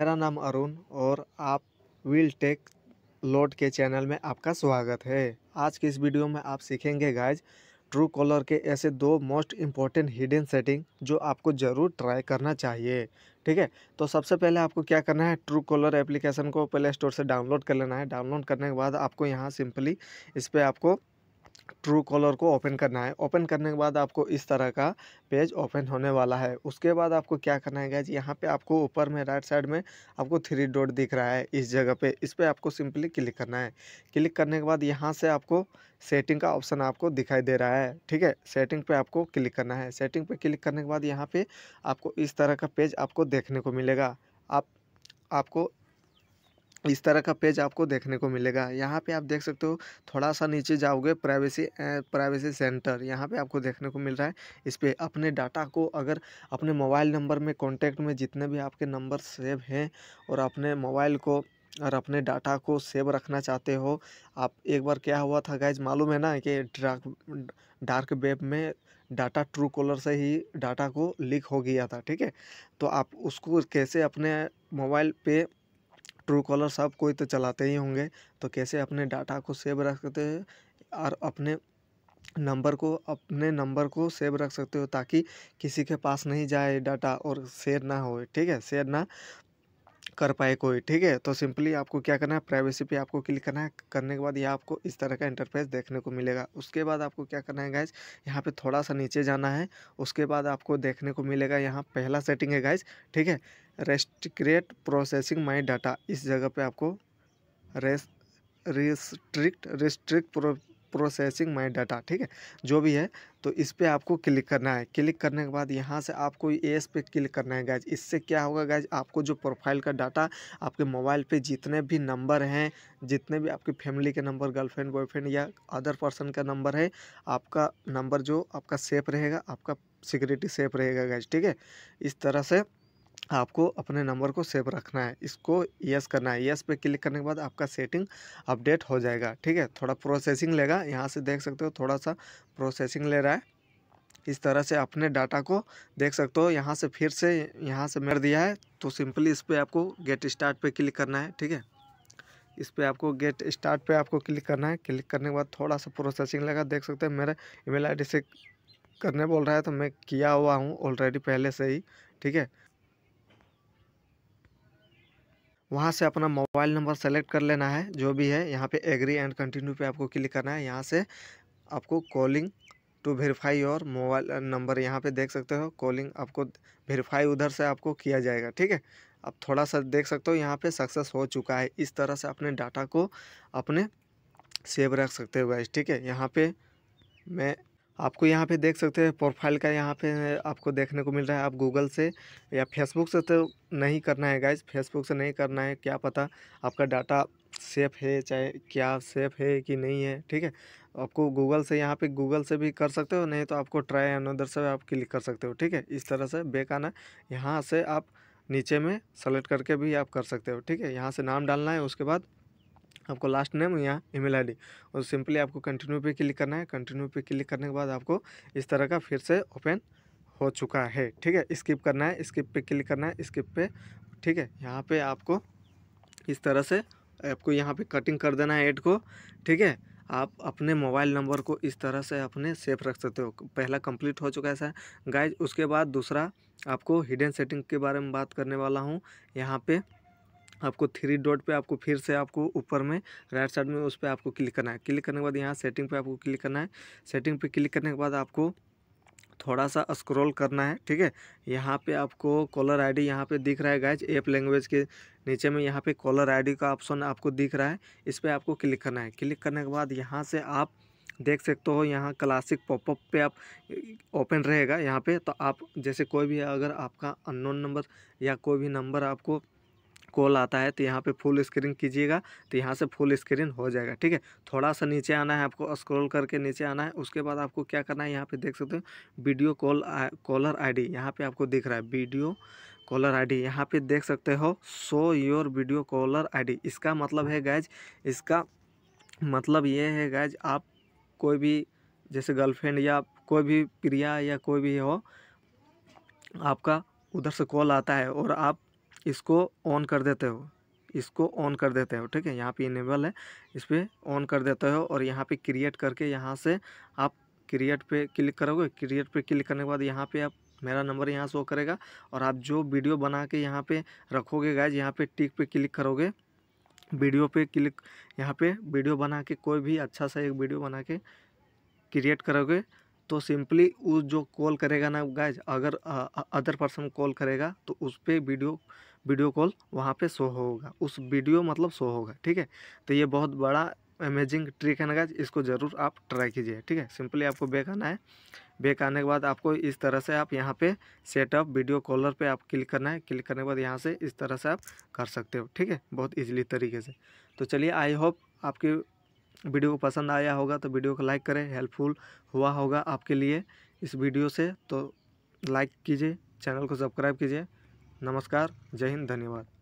मेरा नाम अरुण और आप व्हील टेक लोड के चैनल में आपका स्वागत है आज के इस वीडियो में आप सीखेंगे गाइज ट्रू कॉलर के ऐसे दो मोस्ट इम्पॉर्टेंट हिडन सेटिंग जो आपको ज़रूर ट्राई करना चाहिए ठीक है तो सबसे पहले आपको क्या करना है ट्रू कॉलर एप्लीकेशन को प्ले स्टोर से डाउनलोड कर लेना है डाउनलोड करने के बाद आपको यहाँ सिंपली इस पर आपको ट्रू कॉलर को ओपन करना है ओपन करने के बाद आपको इस तरह का पेज ओपन होने वाला है उसके बाद आपको क्या करना है गैज यहाँ पे आपको ऊपर में राइट साइड में आपको थ्री डॉट दिख रहा है इस जगह पे इस पर आपको सिंपली क्लिक करना है क्लिक करने के बाद यहाँ से आपको सेटिंग का ऑप्शन आपको दिखाई दे रहा है ठीक है सेटिंग पे आपको क्लिक करना है सेटिंग पे क्लिक करने के बाद यहाँ पे आपको इस तरह का पेज आपको देखने को मिलेगा आप आपको इस तरह का पेज आपको देखने को मिलेगा यहाँ पे आप देख सकते हो थोड़ा सा नीचे जाओगे प्राइवेसी प्राइवेसी सेंटर यहाँ पे आपको देखने को मिल रहा है इस पर अपने डाटा को अगर अपने मोबाइल नंबर में कॉन्टैक्ट में जितने भी आपके नंबर सेव हैं और अपने मोबाइल को और अपने डाटा को सेव रखना चाहते हो आप एक बार क्या हुआ था गैज मालूम है ना कि डार्क डार्क वेब में डाटा ट्रू कॉलर से ही डाटा को लीक हो गया था ठीक है तो आप उसको कैसे अपने मोबाइल पे ट्रू कॉलर सब कोई तो चलाते ही होंगे तो कैसे अपने डाटा को सेव रख सकते हैं और अपने नंबर को अपने नंबर को सेव रख सकते हो ताकि किसी के पास नहीं जाए डाटा और शेयर ना हो ठीक है शेयर ना कर पाए कोई ठीक है तो सिंपली आपको क्या करना है प्राइवेसी पे आपको क्लिक करना है करने के बाद यह आपको इस तरह का इंटरफेस देखने को मिलेगा उसके बाद आपको क्या करना है गाइज यहाँ पे थोड़ा सा नीचे जाना है उसके बाद आपको देखने को मिलेगा यहाँ पहला सेटिंग है गाइज ठीक है रेस्ट्रिक्ट प्रोसेसिंग माई डाटा इस जगह पर आपको रेस restrict restrict processing my data ठीक है जो भी है तो इस पर आपको क्लिक करना है क्लिक करने के बाद यहाँ से आपको एस पे क्लिक करना है गैज इससे क्या होगा गैज आपको जो प्रोफाइल का डाटा आपके मोबाइल पे जितने भी नंबर हैं जितने भी आपकी फैमिली के नंबर गर्लफ्रेंड बॉयफ्रेंड या अदर पर्सन का नंबर है आपका नंबर जो आपका सेफ रहेगा आपका सिक्योरिटी सेफ रहेगा गैज ठीक है इस तरह से आपको अपने नंबर को सेव रखना है इसको यस करना है यस पे क्लिक करने के बाद आपका सेटिंग अपडेट हो जाएगा ठीक है थोड़ा प्रोसेसिंग लेगा यहाँ से देख सकते हो थोड़ा सा प्रोसेसिंग ले रहा है इस तरह से अपने डाटा को देख सकते हो यहाँ से फिर से यहाँ से मेर दिया है तो सिंपली इस पर आपको गेट स्टार्ट पे क्लिक करना है ठीक है इस पर आपको गेट स्टार्ट पे आपको क्लिक करना है क्लिक करने के बाद थोड़ा सा प्रोसेसिंग लगा देख सकते हैं मेरे ईमेल आईडी से करने बोल रहा है तो मैं किया हुआ हूँ ऑलरेडी पहले से ही ठीक है वहाँ से अपना मोबाइल नंबर सेलेक्ट कर लेना है जो भी है यहाँ पे एग्री एंड कंटिन्यू पे आपको क्लिक करना है यहाँ से आपको calling to verify your mobile number यहाँ पे देख सकते हो कॉलिंग आपको वेरीफाई उधर से आपको किया जाएगा ठीक है आप थोड़ा सा देख सकते हो यहाँ पे सक्सेस हो चुका है इस तरह से अपने डाटा को अपने सेव रख सकते हो गाइस ठीक है यहाँ पर मैं आपको यहाँ पे देख सकते हैं प्रोफाइल का यहाँ पे आपको देखने को मिल रहा है आप गूगल से या फेसबुक से तो नहीं करना है गाइज फेसबुक से नहीं करना है क्या पता आपका डाटा सेफ़ है चाहे क्या सेफ़ है कि नहीं है ठीक है आपको गूगल से यहाँ पे गूगल से भी कर सकते हो नहीं तो आपको ट्राई अनदर से आप क्लिक कर सकते हो ठीक है इस तरह से बेक आना यहाँ से आप नीचे में सेलेक्ट करके भी आप कर सकते हो ठीक है यहाँ से नाम डालना है उसके बाद आपको लास्ट नेम यहाँ ईमेल आईडी और सिंपली आपको कंटिन्यू पे क्लिक करना है कंटिन्यू पे क्लिक करने के बाद आपको इस तरह का फिर से ओपन हो चुका है ठीक है स्किप करना है स्किप पे क्लिक करना है स्किप पे ठीक है यहाँ पे आपको इस तरह से आपको यहाँ पे कटिंग कर देना है एड को ठीक है आप अपने मोबाइल नंबर को इस तरह से अपने सेफ रख सकते हो पहला कंप्लीट हो चुका है सर गाइज उसके बाद दूसरा आपको हिडन सेटिंग के बारे में बात करने वाला हूँ यहाँ पे आपको थ्री डॉट पे आपको फिर से आपको ऊपर में राइट साइड में उस पर आपको क्लिक करना है क्लिक करने के बाद यहाँ सेटिंग पे आपको क्लिक करना है सेटिंग पे क्लिक करने के बाद आपको थोड़ा सा स्क्रॉल करना है ठीक है यहाँ पे आपको कॉलर आईडी यहाँ पर दिख रहा है गाइज एप लैंग्वेज के नीचे में यहाँ पर कॉलर आई का ऑप्शन आपको दिख रहा है इस पर आपको क्लिक करना है क्लिक करने के बाद यहाँ से आप देख सकते हो यहाँ क्लासिक पॉपअप पे आप ओपन रहेगा यहाँ पे तो आप जैसे कोई भी अगर आपका अननोन नंबर या कोई भी नंबर आपको कॉल आता है तो यहाँ पे फुल स्क्रीन कीजिएगा तो यहाँ से फुल स्क्रीन हो जाएगा ठीक है थोड़ा सा नीचे आना है आपको स्क्रॉल करके नीचे आना है उसके बाद आपको क्या करना है यहाँ पे देख सकते हो video call caller ID D यहाँ पर आपको दिख रहा है वीडियो कॉलर आई डी यहाँ पर देख सकते हो so your video caller D इसका मतलब है गैज इसका मतलब ये है गैज आप कोई भी जैसे गर्लफ्रेंड या कोई भी प्रिया या कोई भी हो आपका उधर से कॉल आता है और आप इसको ऑन कर देते हो इसको ऑन कर देते हो ठीक है यहाँ पे इनेबल है इस पर ऑन कर देते हो और यहाँ पे क्रिएट करके यहाँ से आप क्रिएट पे क्लिक करोगे क्रिएट पे क्लिक करने के बाद यहाँ पे आप मेरा नंबर यहाँ शो करेगा और आप जो वीडियो बना के यहाँ पे रखोगे गाइज यहाँ पे टिक पे क्लिक करोगे वीडियो पे क्लिक यहाँ पे वीडियो बना के कोई भी अच्छा सा एक वीडियो बना के क्रिएट करोगे तो सिंपली उस जो कॉल करेगा ना गाइज अगर अदर पर्सन कॉल करेगा तो उस पर वीडियो वीडियो कॉल वहाँ पे शो होगा उस वीडियो मतलब शो होगा ठीक है तो ये बहुत बड़ा अमेजिंग ट्रिक है ना गाइज इसको ज़रूर आप ट्राई कीजिए ठीक है सिंपली आपको बेक आना है बेक आने के बाद आपको इस तरह से आप यहाँ पे सेटअप वीडियो कॉलर पे आप क्लिक करना है क्लिक करने के बाद यहाँ से इस तरह से आप कर सकते हो ठीक है बहुत इजीली तरीके से तो चलिए आई होप आपकी वीडियो को पसंद आया होगा तो वीडियो को लाइक करें हेल्पफुल हुआ होगा आपके लिए इस वीडियो से तो लाइक कीजिए चैनल को सब्सक्राइब कीजिए नमस्कार जय हिंद धन्यवाद